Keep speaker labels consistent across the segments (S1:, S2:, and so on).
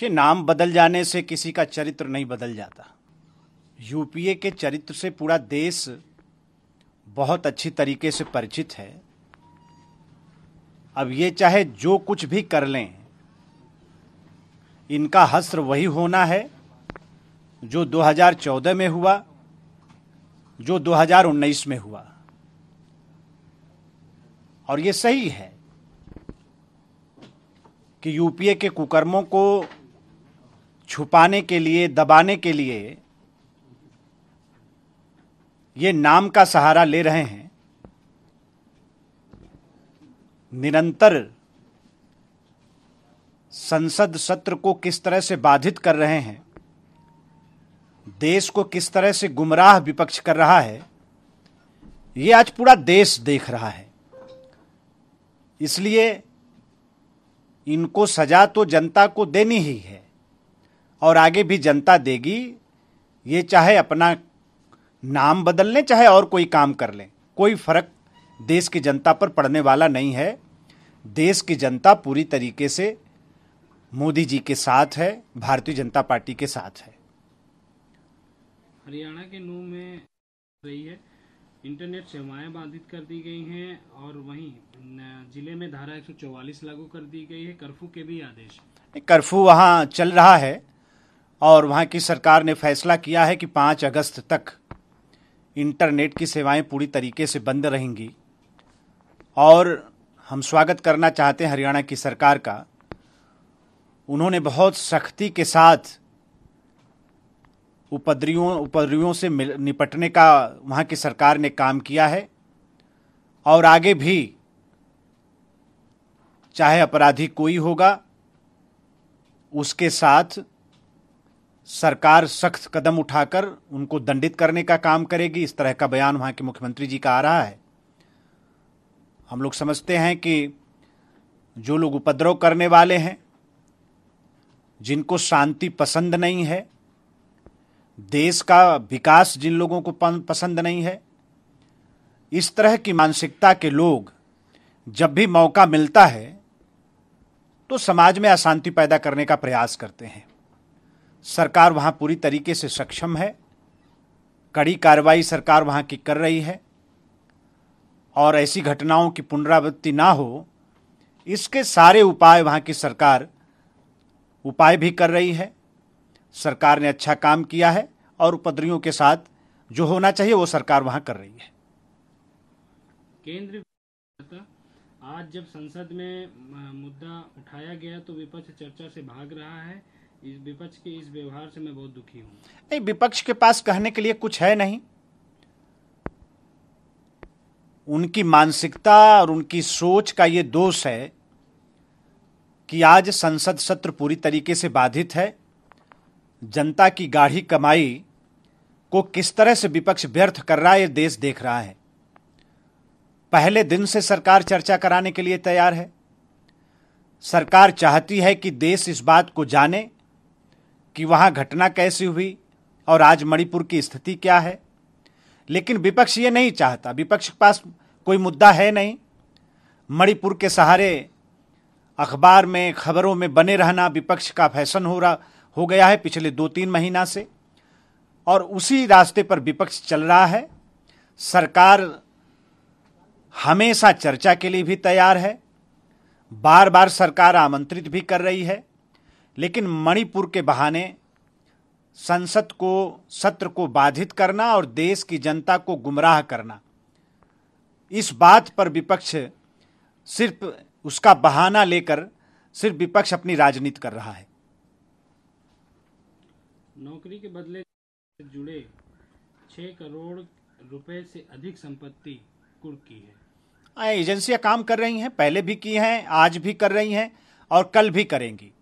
S1: देखिए नाम बदल जाने से किसी का चरित्र नहीं बदल जाता यूपीए के चरित्र से पूरा देश बहुत अच्छी तरीके से परिचित है अब ये चाहे जो कुछ भी कर लें इनका हस्त्र वही होना है जो 2014 में हुआ जो 2019 में हुआ और ये सही है कि यूपीए के कुकर्मों को छुपाने के लिए दबाने के लिए ये नाम का सहारा ले रहे हैं निरंतर संसद सत्र को किस तरह से बाधित कर रहे हैं देश को किस तरह से गुमराह विपक्ष कर रहा है ये आज पूरा देश देख रहा है इसलिए इनको सजा तो जनता को देनी ही है और आगे भी जनता देगी ये चाहे अपना नाम बदल लें चाहे और कोई काम कर लें कोई फर्क देश की जनता पर पड़ने वाला नहीं है देश की जनता पूरी तरीके से मोदी जी के साथ है भारतीय जनता पार्टी के साथ है
S2: हरियाणा के नू में रही है इंटरनेट सेवाएं बाधित कर दी गई हैं और वहीं जिले में धारा 144 लागू कर दी गई है कर्फ्यू के भी आदेश
S1: कर्फ्यू वहाँ चल रहा है और वहाँ की सरकार ने फैसला किया है कि पाँच अगस्त तक इंटरनेट की सेवाएं पूरी तरीके से बंद रहेंगी और हम स्वागत करना चाहते हैं हरियाणा की सरकार का उन्होंने बहुत सख्ती के साथ उपद्रियों उपद्रवियों से निपटने का वहाँ की सरकार ने काम किया है और आगे भी चाहे अपराधी कोई होगा उसके साथ सरकार सख्त कदम उठाकर उनको दंडित करने का काम करेगी इस तरह का बयान वहाँ के मुख्यमंत्री जी का आ रहा है हम लोग समझते हैं कि जो लोग उपद्रव करने वाले हैं जिनको शांति पसंद नहीं है देश का विकास जिन लोगों को पसंद नहीं है इस तरह की मानसिकता के लोग जब भी मौका मिलता है तो समाज में अशांति पैदा करने का प्रयास करते हैं सरकार वहाँ पूरी तरीके से सक्षम है कड़ी कार्रवाई सरकार वहाँ की कर रही है और ऐसी घटनाओं की पुनरावृत्ति ना हो इसके सारे उपाय वहाँ की सरकार उपाय भी कर रही है सरकार ने अच्छा काम किया है और उपद्रवियों के साथ जो होना चाहिए वो सरकार वहाँ कर रही है
S2: केंद्र आज जब संसद में मुद्दा उठाया गया तो विपक्ष चर्चा से भाग रहा है इस विपक्ष के इस व्यवहार से मैं बहुत दुखी हूँ
S1: नहीं विपक्ष के पास कहने के लिए कुछ है नहीं उनकी मानसिकता और उनकी सोच का ये दोष है कि आज संसद सत्र पूरी तरीके से बाधित है जनता की गाढ़ी कमाई को किस तरह से विपक्ष व्यर्थ कर रहा है ये देश देख रहा है पहले दिन से सरकार चर्चा कराने के लिए तैयार है सरकार चाहती है कि देश इस बात को जाने कि वहां घटना कैसी हुई और आज मणिपुर की स्थिति क्या है लेकिन विपक्ष ये नहीं चाहता विपक्ष के पास कोई मुद्दा है नहीं मणिपुर के सहारे अखबार में खबरों में बने रहना विपक्ष का फैशन हो रहा हो गया है पिछले दो तीन महीना से और उसी रास्ते पर विपक्ष चल रहा है सरकार हमेशा चर्चा के लिए भी तैयार है बार बार सरकार आमंत्रित भी कर रही है लेकिन मणिपुर के बहाने संसद को सत्र को बाधित करना और देश की जनता को गुमराह करना इस बात पर विपक्ष सिर्फ उसका बहाना लेकर सिर्फ विपक्ष अपनी राजनीति कर रहा है
S2: नौकरी के बदले जुड़े छह करोड़ रुपए से अधिक संपत्ति की है
S1: हाँ, एजेंसियां काम कर रही हैं पहले भी की हैं आज भी कर रही हैं और कल भी करेंगी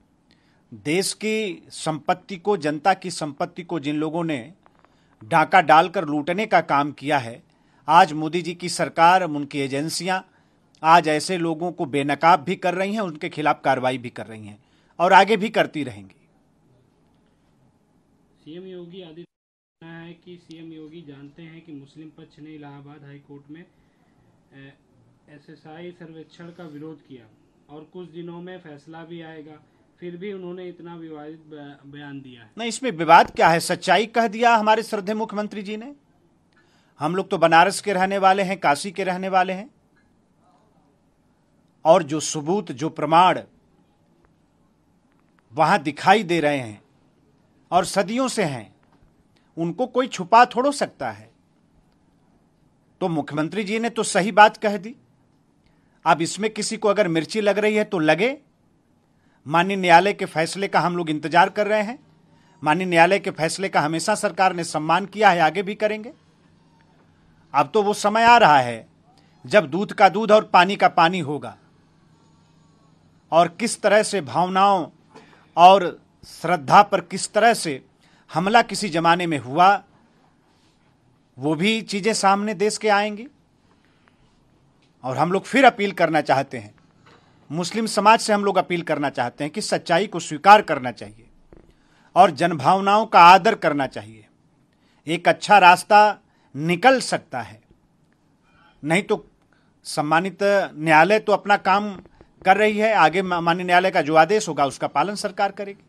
S1: देश की संपत्ति को जनता की संपत्ति को जिन लोगों ने डाका डालकर लूटने का काम किया है आज मोदी जी की सरकार उनकी एजेंसियां आज ऐसे लोगों को बेनकाब भी कर रही हैं उनके खिलाफ कार्रवाई भी कर रही हैं और आगे भी करती रहेंगी
S2: सीएम योगी आदित्य है कि सीएम योगी जानते हैं कि मुस्लिम पक्ष ने इलाहाबाद हाईकोर्ट में एसएसआई सर्वेक्षण का विरोध किया और कुछ दिनों में फैसला भी आएगा फिर भी उन्होंने इतना विवादित बयान दिया है
S1: नहीं इसमें विवाद क्या है सच्चाई कह दिया हमारे श्रद्धे मुख्यमंत्री जी ने हम लोग तो बनारस के रहने वाले हैं काशी के रहने वाले हैं और जो सबूत जो प्रमाण वहां दिखाई दे रहे हैं और सदियों से हैं उनको कोई छुपा थोड़ो सकता है तो मुख्यमंत्री जी ने तो सही बात कह दी अब इसमें किसी को अगर मिर्ची लग रही है तो लगे माननीय न्यायालय के फैसले का हम लोग इंतजार कर रहे हैं माननीय न्यायालय के फैसले का हमेशा सरकार ने सम्मान किया है आगे भी करेंगे अब तो वो समय आ रहा है जब दूध का दूध और पानी का पानी होगा और किस तरह से भावनाओं और श्रद्धा पर किस तरह से हमला किसी जमाने में हुआ वो भी चीज़ें सामने देश के आएंगी और हम लोग फिर अपील करना चाहते हैं मुस्लिम समाज से हम लोग अपील करना चाहते हैं कि सच्चाई को स्वीकार करना चाहिए और जनभावनाओं का आदर करना चाहिए एक अच्छा रास्ता निकल सकता है नहीं तो सम्मानित न्यायालय तो अपना काम कर रही है आगे माननीय न्यायालय का जो आदेश होगा उसका पालन सरकार करेगी